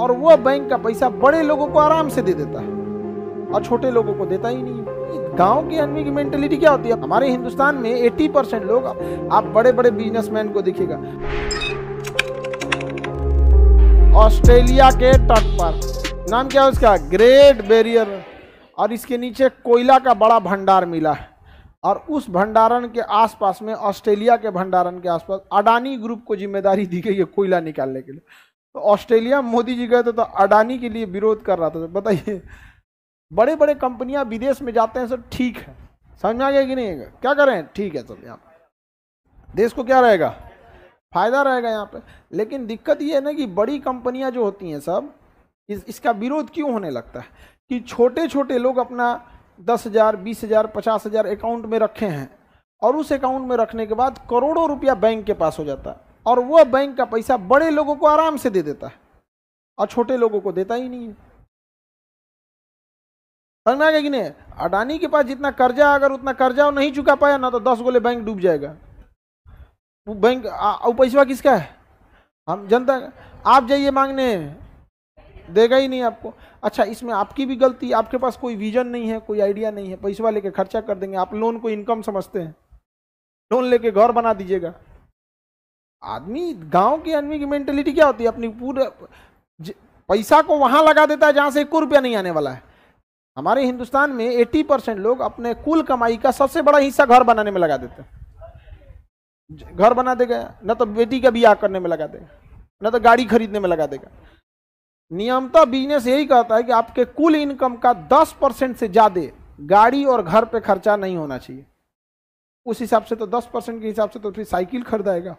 और वह बैंक का पैसा बड़े लोगों को आराम से दे देता है और छोटे लोगों को देता ही नहीं गांव के आदमी की मेंटेलिटी क्या होती है हमारे हिंदुस्तान में 80 परसेंट लोग आप बड़े बड़े बिजनेसमैन को देखिएगा ऑस्ट्रेलिया के तट पर नाम क्या है उसका ग्रेट बैरियर और इसके नीचे कोयला का बड़ा भंडार मिला है और उस भंडारण के आसपास में ऑस्ट्रेलिया के भंडारण के आसपास अडानी ग्रुप को जिम्मेदारी दी गई है कोयला निकालने के लिए तो ऑस्ट्रेलिया मोदी जी गए थे तो अडानी के लिए विरोध कर रहा था तो बताइए बड़े बड़े कंपनियां विदेश में जाते हैं सर ठीक है समझ में आ गया कि नहीं क्या करें ठीक है सर यहाँ देश को क्या रहेगा फायदा रहेगा यहाँ पे लेकिन दिक्कत ये है ना कि बड़ी कंपनियां जो होती हैं सब इस, इसका विरोध क्यों होने लगता है कि छोटे छोटे लोग अपना दस हज़ार बीस हज़ार पचास हज़ार अकाउंट में रखे हैं और उस अकाउंट में रखने के बाद करोड़ों रुपया बैंक के पास हो जाता है और वह बैंक का पैसा बड़े लोगों को आराम से दे देता है और छोटे लोगों को देता ही नहीं है समझ में आ गया कि नहीं अडानी के पास जितना कर्जा अगर उतना कर्जा नहीं चुका पाया ना तो दस गोले बैंक डूब जाएगा वो बैंक वो पैसा किसका है हम जनता आप जाइए मांगने देगा ही नहीं आपको अच्छा इसमें आपकी भी गलती आपके पास कोई विजन नहीं है कोई आइडिया नहीं है पैसा लेके खर्चा कर देंगे आप लोन को इनकम समझते हैं लोन लेके घर बना दीजिएगा आदमी गांव की आदमी की मेंटेलिटी क्या होती है अपनी पूरे पैसा को वहां लगा देता है जहां से एक रुपया नहीं आने वाला है हमारे हिंदुस्तान में 80 परसेंट लोग अपने कुल कमाई का सबसे बड़ा हिस्सा घर बनाने में लगा देते हैं घर बना देगा न तो बेटी का ब्याह करने में लगा देगा न तो गाड़ी खरीदने में लगा देगा नियमता बिजनेस यही कहता है कि आपके कुल इनकम का 10 परसेंट से ज़्यादा गाड़ी और घर पे खर्चा नहीं होना चाहिए उस हिसाब से तो 10 परसेंट के हिसाब से तो फिर साइकिल खरीदाएगा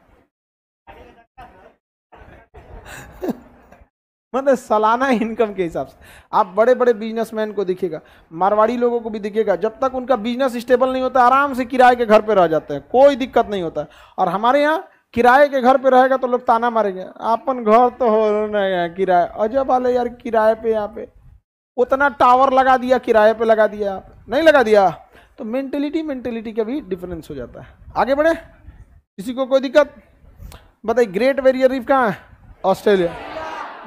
मतलब सालाना इनकम के हिसाब से आप बड़े बड़े बिजनेसमैन को दिखेगा मारवाड़ी लोगों को भी दिखेगा जब तक उनका बिजनेस स्टेबल नहीं होता आराम से किराए के घर पे रह जाते हैं कोई दिक्कत नहीं होता और हमारे यहाँ किराए के घर पे रहेगा तो लोग ताना मारेंगे अपन घर तो हो ना किराए अजब वाले यार किराए पे यहाँ पे उतना टावर लगा दिया किराए पे लगा दिया नहीं लगा दिया तो मेंटेलिटी मेंटेलिटी का भी डिफरेंस हो जाता है आगे बढ़े किसी को कोई दिक्कत बताइए ग्रेट वेरियर रीफ कहाँ है ऑस्ट्रेलिया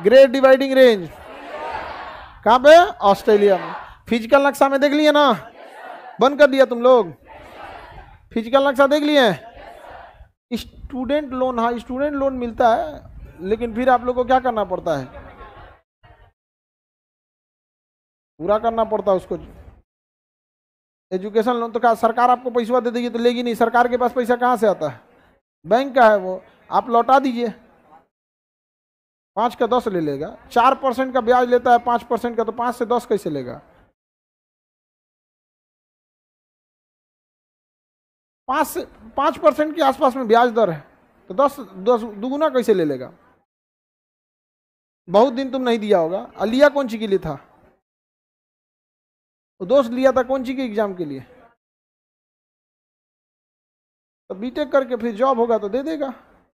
ग्रेट डिवाइडिंग रेंज कहाँ पे ऑस्ट्रेलिया में फिजिकल नक्शा में देख लिए ना बंद कर दिया तुम लोग फिजिकल नक्शा देख लिए स्टूडेंट लोन हाँ स्टूडेंट लोन मिलता है लेकिन फिर आप लोग को क्या करना पड़ता है पूरा करना पड़ता है उसको एजुकेशन लोन तो क्या सरकार आपको पैसा दे देगी तो लेगी नहीं सरकार के पास पैसा कहाँ से आता है बैंक का है वो आप लौटा दीजिए पाँच का दस ले लेगा चार परसेंट का ब्याज लेता है पाँच परसेंट का तो पाँच से दस कैसे लेगा पाँच से पाँच परसेंट के आसपास में ब्याज दर है तो दस दस दुगुना कैसे ले लेगा बहुत दिन तुम नहीं दिया होगा और लिया कौन चीज के लिए था तो दोस्त लिया था कौन चीज के एग्जाम के लिए तो बीटेक करके फिर जॉब होगा तो दे देगा